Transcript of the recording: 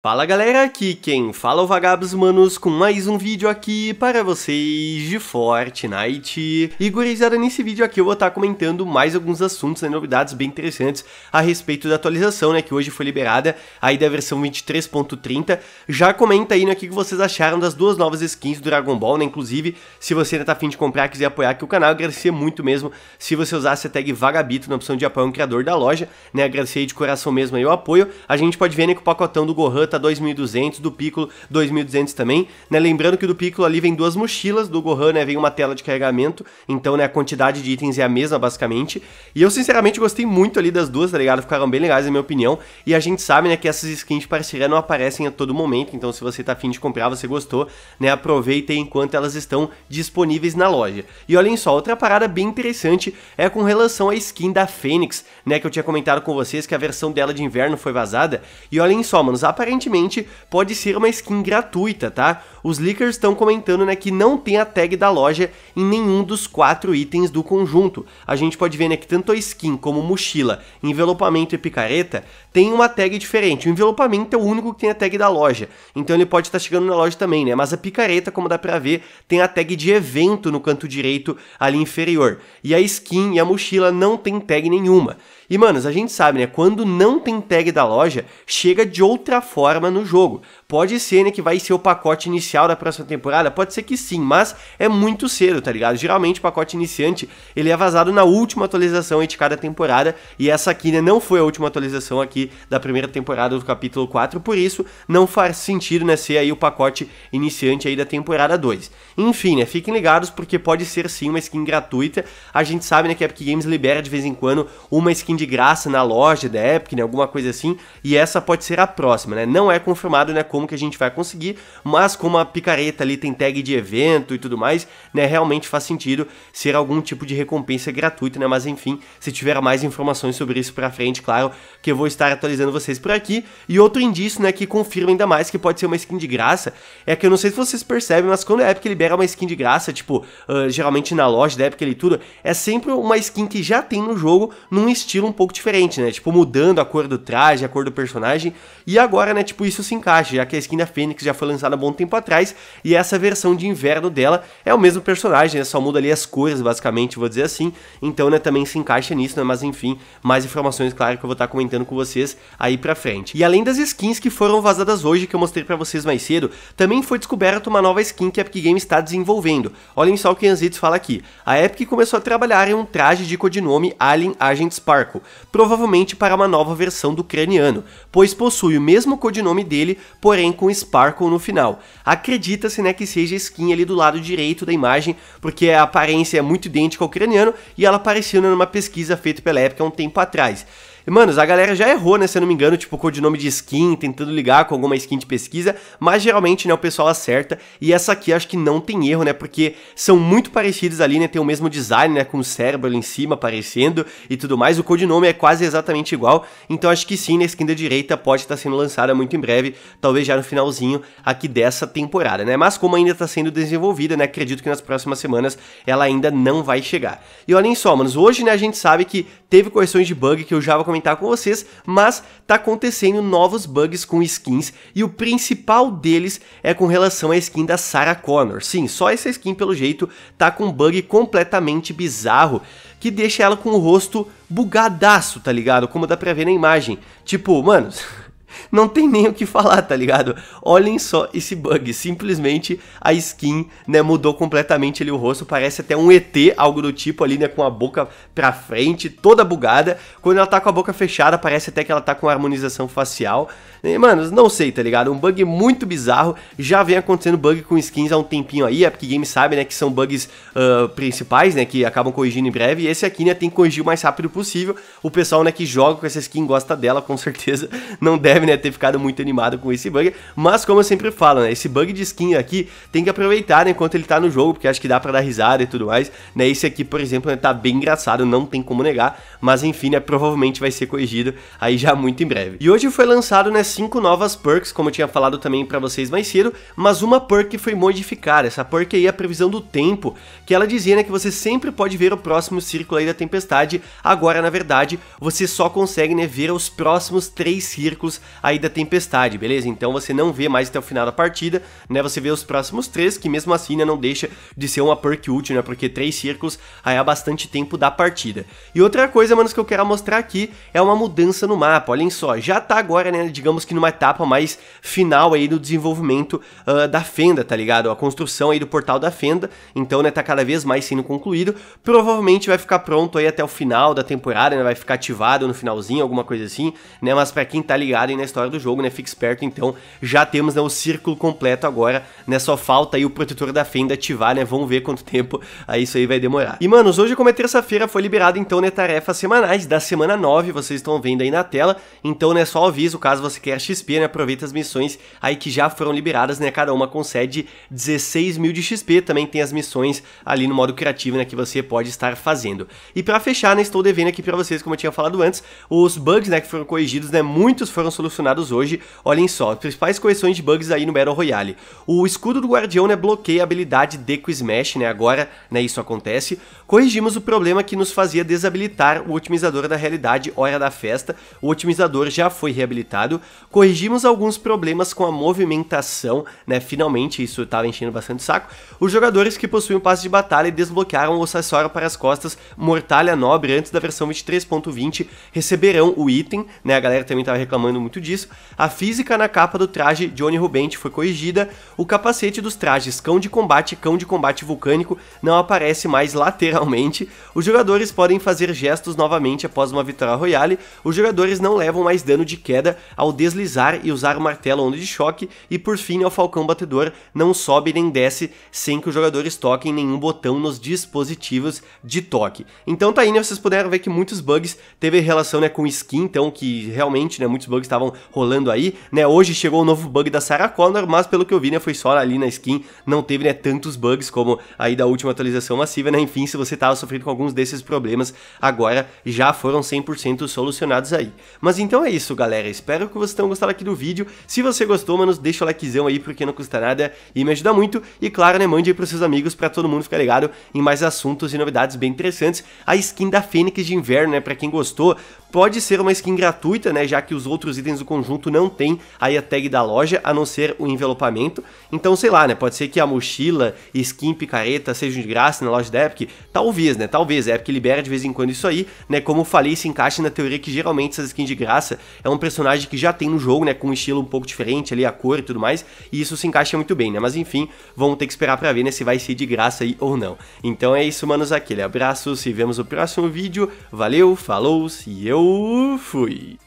Fala galera, aqui quem fala é o Vagabos Manos com mais um vídeo aqui para vocês de Fortnite. E gurizada, nesse vídeo aqui eu vou estar tá comentando mais alguns assuntos e né, novidades bem interessantes a respeito da atualização, né, que hoje foi liberada aí da versão 23.30. Já comenta aí no né, o que vocês acharam das duas novas skins do Dragon Ball, né, inclusive se você ainda tá afim de comprar e quiser apoiar aqui o canal, agradecer muito mesmo se você usasse a tag Vagabito na opção de apoio um criador da loja, né, agradecer aí de coração mesmo aí o apoio. A gente pode ver né, que o pacotão do Gohan tá 2.200, do Piccolo 2.200 também, né? Lembrando que do Piccolo ali vem duas mochilas, do Gohan, né, vem uma tela de carregamento, então, né, a quantidade de itens é a mesma, basicamente. E eu, sinceramente, gostei muito ali das duas, tá ligado? Ficaram bem legais, na minha opinião, e a gente sabe, né, que essas skins de parceria não aparecem a todo momento, então se você tá afim de comprar, você gostou, né, aproveita enquanto elas estão disponíveis na loja. E olhem só, outra parada bem interessante é com relação à skin da Fênix, né, que eu tinha comentado com vocês que a versão dela de inverno foi vazada, e olhem só, manos, aparentemente aparentemente pode ser uma skin gratuita, tá? Os leakers estão comentando né, que não tem a tag da loja em nenhum dos quatro itens do conjunto. A gente pode ver né, que tanto a skin como mochila, envelopamento e picareta tem uma tag diferente. O envelopamento é o único que tem a tag da loja, então ele pode estar tá chegando na loja também, né? Mas a picareta, como dá pra ver, tem a tag de evento no canto direito ali inferior. E a skin e a mochila não tem tag nenhuma. E, manos, a gente sabe, né? Quando não tem tag da loja, chega de outra forma no jogo. Pode ser, né, que vai ser o pacote inicial da próxima temporada, pode ser que sim, mas é muito cedo, tá ligado? Geralmente o pacote iniciante, ele é vazado na última atualização de cada temporada, e essa aqui, né, não foi a última atualização aqui da primeira temporada do capítulo 4, por isso não faz sentido, né, ser aí o pacote iniciante aí da temporada 2. Enfim, né, fiquem ligados porque pode ser sim uma skin gratuita. A gente sabe, né, que a Epic Games libera de vez em quando uma skin de graça na loja da Epic, né, alguma coisa assim, e essa pode ser a próxima, né? Não é confirmado, né, como que a gente vai conseguir, mas como a picareta ali tem tag de evento e tudo mais, né, realmente faz sentido ser algum tipo de recompensa gratuita, né? Mas enfim, se tiver mais informações sobre isso para frente, claro, que eu vou estar atualizando vocês por aqui. E outro indício, né, que confirma ainda mais que pode ser uma skin de graça, é que eu não sei se vocês percebem, mas quando a Epic libera uma skin de graça, tipo, uh, geralmente na loja da Epic e tudo, é sempre uma skin que já tem no jogo, num estilo um pouco diferente, né? Tipo, mudando a cor do traje, a cor do personagem. E agora, né, tipo, isso se encaixa, já que a skin da Fênix já foi lançada há um bom tempo atrás. E essa versão de inverno dela é o mesmo personagem, né? Só muda ali as cores, basicamente, vou dizer assim. Então, né, também se encaixa nisso, né? Mas enfim, mais informações, claro, que eu vou estar tá comentando com vocês aí pra frente. E além das skins que foram vazadas hoje, que eu mostrei pra vocês mais cedo, também foi descoberta uma nova skin que a Epic Games está desenvolvendo. Olhem só o que Anzitz fala aqui. A Epic começou a trabalhar em um traje de codinome Alien Agent Sparkle Marco, provavelmente para uma nova versão do Craniano, pois possui o mesmo codinome dele, porém com Sparkle no final. Acredita-se né, que seja a skin ali do lado direito da imagem, porque a aparência é muito idêntica ao Craniano e ela apareceu numa pesquisa feita pela época há um tempo atrás. Manos, a galera já errou, né? Se eu não me engano, tipo, o codinome de skin, tentando ligar com alguma skin de pesquisa, mas geralmente, né, o pessoal acerta. E essa aqui acho que não tem erro, né? Porque são muito parecidos ali, né? Tem o mesmo design, né? Com o cérebro ali em cima aparecendo e tudo mais. O codinome é quase exatamente igual. Então acho que sim, né? A skin da direita pode estar tá sendo lançada muito em breve, talvez já no finalzinho aqui dessa temporada, né? Mas como ainda está sendo desenvolvida, né? Acredito que nas próximas semanas ela ainda não vai chegar. E olhem só, manos, hoje, né, a gente sabe que teve correções de bug que eu já vou comentar com vocês, mas tá acontecendo novos bugs com skins e o principal deles é com relação à skin da Sarah Connor. Sim, só essa skin pelo jeito tá com um bug completamente bizarro que deixa ela com o rosto bugadaço, tá ligado? Como dá pra ver na imagem. Tipo, mano, Não tem nem o que falar, tá ligado? Olhem só esse bug. Simplesmente a skin, né, mudou completamente ali o rosto. Parece até um ET, algo do tipo ali, né, com a boca pra frente, toda bugada. Quando ela tá com a boca fechada, parece até que ela tá com harmonização facial. E, mano, não sei, tá ligado? Um bug muito bizarro. Já vem acontecendo bug com skins há um tempinho aí. A Epic Games sabe, né, que são bugs uh, principais, né, que acabam corrigindo em breve. E esse aqui, né, tem que corrigir o mais rápido possível. O pessoal, né, que joga com essa skin, gosta dela, com certeza, não deve deve né, ter ficado muito animado com esse bug. Mas como eu sempre falo, né, esse bug de skin aqui tem que aproveitar né, enquanto ele tá no jogo, porque acho que dá pra dar risada e tudo mais. Né, esse aqui, por exemplo, né, tá bem engraçado, não tem como negar. Mas enfim, né, provavelmente vai ser corrigido aí já muito em breve. E hoje foi lançado né, cinco novas perks, como eu tinha falado também pra vocês mais cedo. Mas uma perk foi modificada, essa perk aí é a previsão do tempo, que ela dizia né, que você sempre pode ver o próximo círculo aí da tempestade. Agora, na verdade, você só consegue né, ver os próximos três círculos aí da tempestade, beleza? Então você não vê mais até o final da partida, né? Você vê os próximos três, que mesmo assim né, não deixa de ser uma perk útil, né? Porque três círculos aí há bastante tempo da partida. E outra coisa, manos, que eu quero mostrar aqui é uma mudança no mapa, olhem só, já tá agora, né, digamos que numa etapa mais final aí do desenvolvimento uh, da Fenda, tá ligado? A construção aí do portal da Fenda, então, né, tá cada vez mais sendo concluído, provavelmente vai ficar pronto aí até o final da temporada, né, vai ficar ativado no finalzinho, alguma coisa assim, né, mas pra quem tá ligado na história do jogo, né? Fique esperto, então. Já temos né, o círculo completo agora, né? Só falta aí o protetor da fenda ativar, né? Vamos ver quanto tempo aí isso aí vai demorar. E, manos, hoje, como é terça-feira, foi liberado, então, né? Tarefas semanais da semana 9, vocês estão vendo aí na tela. Então, né? Só aviso, caso você queira XP, né? Aproveita as missões aí que já foram liberadas, né? Cada uma concede 16 mil de XP. Também tem as missões ali no modo criativo, né? Que você pode estar fazendo. E para fechar, né? Estou devendo aqui para vocês, como eu tinha falado antes, os bugs, né? Que foram corrigidos, né? Muitos foram solucionados solucionados hoje. Olhem só, as principais correções de bugs aí no Battle Royale. O escudo do Guardião, né, bloqueia a habilidade Deco Smash, né, agora, né, isso acontece. Corrigimos o problema que nos fazia desabilitar o otimizador da realidade Hora da Festa. O otimizador já foi reabilitado. Corrigimos alguns problemas com a movimentação, né, finalmente isso estava enchendo bastante o saco. Os jogadores que possuem o passe de batalha desbloquearam o acessório para as costas Mortalha Nobre antes da versão 23.20 receberão o item, né, a galera também estava reclamando muito disso, a física na capa do traje Johnny Rubente foi corrigida, o capacete dos trajes cão de combate e cão de combate vulcânico não aparece mais lateralmente, os jogadores podem fazer gestos novamente após uma vitória royale, os jogadores não levam mais dano de queda ao deslizar e usar o martelo onda de choque, e por fim o falcão batedor não sobe nem desce sem que os jogadores toquem nenhum botão nos dispositivos de toque. Então tá aí, né, vocês puderam ver que muitos bugs teve relação né, com skin, então que realmente né, muitos bugs estavam rolando aí, né? Hoje chegou o novo bug da Sarah Connor, mas pelo que eu vi, né, foi só ali na skin, não teve, né, tantos bugs como aí da última atualização massiva, né? Enfim, se você tava sofrendo com alguns desses problemas, agora já foram 100% solucionados aí. Mas então é isso, galera. Espero que vocês tenham gostado aqui do vídeo. Se você gostou, mano, deixa o likezão aí, porque não custa nada e me ajuda muito. E claro, né, mande aí pros seus amigos para todo mundo ficar ligado em mais assuntos e novidades bem interessantes. A skin da Fênix de Inverno, né, pra quem gostou, pode ser uma skin gratuita, né, já que os outros itens itens do conjunto não tem aí a tag da loja, a não ser o envelopamento. Então, sei lá, né? Pode ser que a mochila, skin, picareta sejam de graça na loja da Epic. Talvez, né? Talvez. A Epic libera de vez em quando isso aí, né? Como eu falei, se encaixa na teoria que geralmente essas skins de graça é um personagem que já tem no jogo, né? Com um estilo um pouco diferente ali, a cor e tudo mais. E isso se encaixa muito bem, né? Mas enfim, vamos ter que esperar pra ver, né? Se vai ser de graça aí ou não. Então é isso, manos. Aquele abraço. Se vemos no próximo vídeo. Valeu, falou e eu fui.